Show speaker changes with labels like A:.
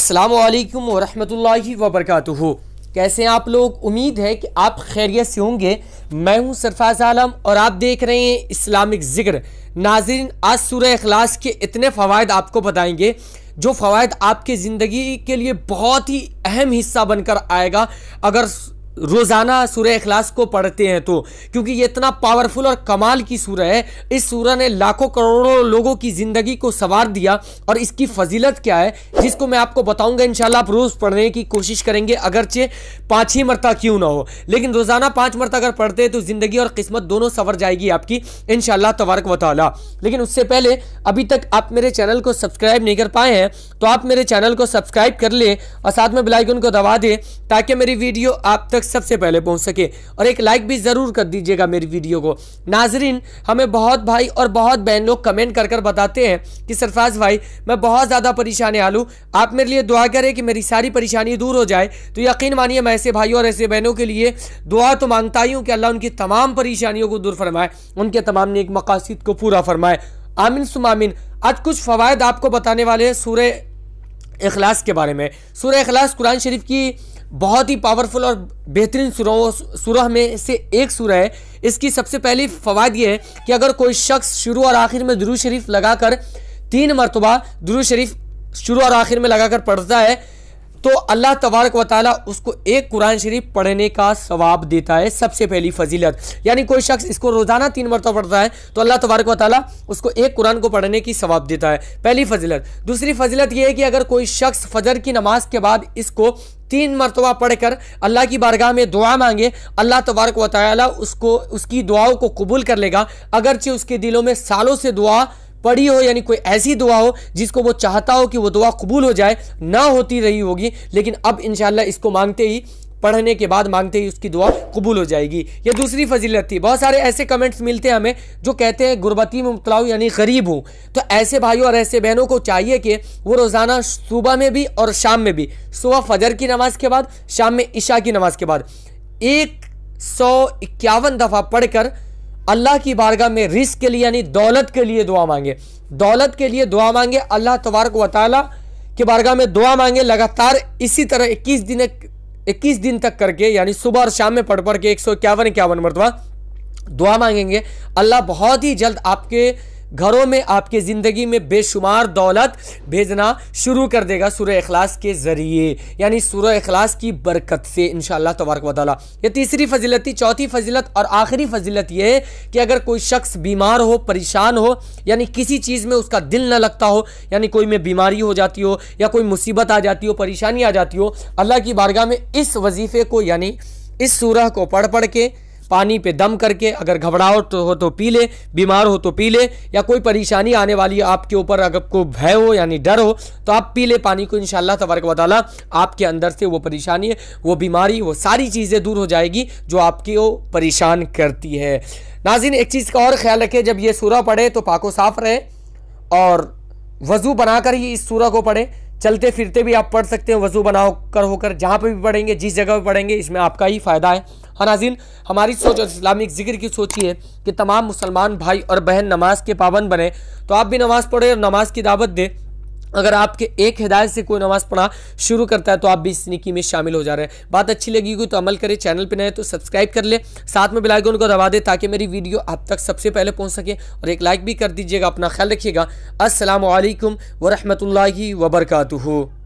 A: अस्सलाम वालेकुम वरहमतुल्लाहि वबरकातुहू कैसे आप लोग उम्मीद है कि आप खैरियत से होंगे मैं हूं सरफाज आलम और आप देख रहे हैं इस्लामिक ज़िक्र नाजरीन आज सूर्य अखलास के इतने फ़वाद आपको बताएंगे जो फ़वाद आपके ज़िंदगी के लिए बहुत ही अहम हिस्सा बनकर आएगा अगर रोज़ाना सूर्य अखलास को पढ़ते हैं तो क्योंकि ये इतना पावरफुल और कमाल की सूरह है इस सूरह ने लाखों करोड़ों लोगों की ज़िंदगी को सवार दिया और इसकी फजीलत क्या है जिसको मैं आपको बताऊंगा इन आप रोज़ पढ़ने की कोशिश करेंगे अगरचे पाँच ही मरता क्यों ना हो लेकिन रोज़ाना पाँच मरता अगर पढ़ते हैं तो ज़िंदगी और किस्मत दोनों संवर जाएगी आपकी इन शाह तबारक वाली लेकिन उससे पहले अभी तक आप मेरे चैनल को सब्सक्राइब नहीं कर पाए हैं तो आप मेरे चैनल को सब्सक्राइब कर लें और साथ में बेलाइकन को दबा दें ताकि मेरी वीडियो आप तक सबसे पहले पहुंच सके और एक लाइक भी ज़रूर कर दीजिएगा मेरी वीडियो को नाजरीन हमें बहुत भाई और बहुत बहन लोग कमेंट कर कर बताते हैं कि सरफराज भाई मैं बहुत ज़्यादा परेशान हाल हूँ आप मेरे लिए दुआ करें कि मेरी सारी परेशानी दूर हो जाए तो यकीन मानिए मैं ऐसे भाई और ऐसे बहनों के लिए दुआ तो मांगता ही हूँ कि अल्लाह उनकी तमाम परेशानियों को दूर फरमाए उनके तमाम नेक मकासद को पूरा फरमाए आमिन सुमामिन आज कुछ फ़वाद आपको बताने वाले हैं सूर्य अखलास के बारे में सूर्य अखलास कुरान शरीफ की बहुत ही पावरफुल और बेहतरीन सुरह में से एक सुरह है इसकी सबसे पहली फवाद ये है कि अगर कोई शख्स शुरू और आखिर में दुरू शरीफ लगाकर तीन मरतबा दुरू शरीफ शुरू और आखिर में लगाकर पढ़ता है तो अल्लाह तबारक व ताली उसको एक कुरान शरीफ पढ़ने का सवाब देता है सबसे पहली फजीलत यानी कोई शख्स इसको रोज़ाना तीन मरतब पढ़ता है तो अल्लाह तबारक व ताली उसको एक कुरान को पढ़ने की सवाब देता है पहली फजीलत दूसरी फजीलत यह है कि अगर कोई शख्स फजर की नमाज के बाद इसको तीन मरतबा पढ़कर अल्लाह की बारगाह में दुआ मांगे अल्लाह तबारक व ताली उसको उसकी दुआओं को कबूल कर लेगा अगरचे उसके दिलों में सालों से दुआ पढ़ी हो यानी कोई ऐसी दुआ हो जिसको वो चाहता हो कि वो दुआ कबूल हो जाए ना होती रही होगी लेकिन अब इनशाला इसको मांगते ही पढ़ने के बाद मांगते ही उसकी दुआ कबूल हो जाएगी यह दूसरी फजीलत थी बहुत सारे ऐसे कमेंट्स मिलते हैं हमें जो कहते हैं गुरबती में मुबलाऊ यानी गरीब हूँ तो ऐसे भाइयों और ऐसे बहनों को चाहिए कि वो रोज़ाना सुबह में भी और शाम में भी सुबह फजर की नमाज के बाद शाम में ईशा की नमाज के बाद एक सौ इक्यावन दफ़ा पढ़कर अल्लाह की बारगाह में रिस्क के लिए यानी दौलत के लिए दुआ मांगे दौलत के लिए दुआ मांगे अल्लाह तबारक वाली की बारगाह में दुआ मांगे लगातार इसी तरह इक्कीस दिन इक्कीस दिन तक करके यानी सुबह और शाम में पढ़ पढ़ के एक सौ इक्यावन इक्यावन मरतबा दुआ मांगेंगे अल्लाह बहुत ही जल्द आपके घरों में आपके ज़िंदगी में बेशुमार दौलत भेजना शुरू कर देगा सूर्य अखलास के ज़रिए यानी सूर्य अखलास की बरकत से इन शाह तबारक वाली ये तीसरी फजीलत थी चौथी फजीलत और आखिरी फजीलत यह है कि अगर कोई शख्स बीमार हो परेशान हो यानी किसी चीज़ में उसका दिल ना लगता हो यानी कोई में बीमारी हो जाती हो या कोई मुसीबत आ जाती हो परेशानी आ जाती हो अल्लाह की बारगाह में इस वजीफ़े को यानी इस सूरह को पढ़ पढ़ के पानी पे दम करके अगर घबराहट हो तो पी ले बीमार हो तो पी ले या कोई परेशानी आने वाली आपके ऊपर अगर आपको भय हो यानी डर हो तो आप पी ले पानी को इन तबारक वाली आपके अंदर से वो परेशानी वो बीमारी वो सारी चीज़ें दूर हो जाएगी जो आपकी वो परेशान करती है नाजिन एक चीज़ का और ख्याल रखें जब ये सूरा पढ़े तो पाको साफ रहे और वज़ू बनाकर ही इस सूरा को पढ़ें चलते फिरते भी आप पढ़ सकते हैं वजू बना कर होकर जहाँ पर भी पढ़ेंगे जिस जगह पर पढ़ेंगे इसमें आपका ही फ़ायदा है हाँ नाजिन हमारी सोच और इस्लामिक जिक्र की सोच ये है कि तमाम मुसलमान भाई और बहन नमाज के पाबंद बने तो आप भी नमाज़ पढ़ें और नमाज की दावत दें अगर आपके एक हिदायत से कोई नमाज पढ़ा शुरू करता है तो आप भी इस निकी में शामिल हो जा रहे हैं बात अच्छी लगी हुई तो अमल करें चैनल पर नए तो सब्सक्राइब कर ले साथ में बेलाइकन को दबा दें ताकि मेरी वीडियो आप तक सबसे पहले पहुँच सके और एक लाइक भी कर दीजिएगा अपना ख्याल रखिएगा असलम वरहमल वबरकू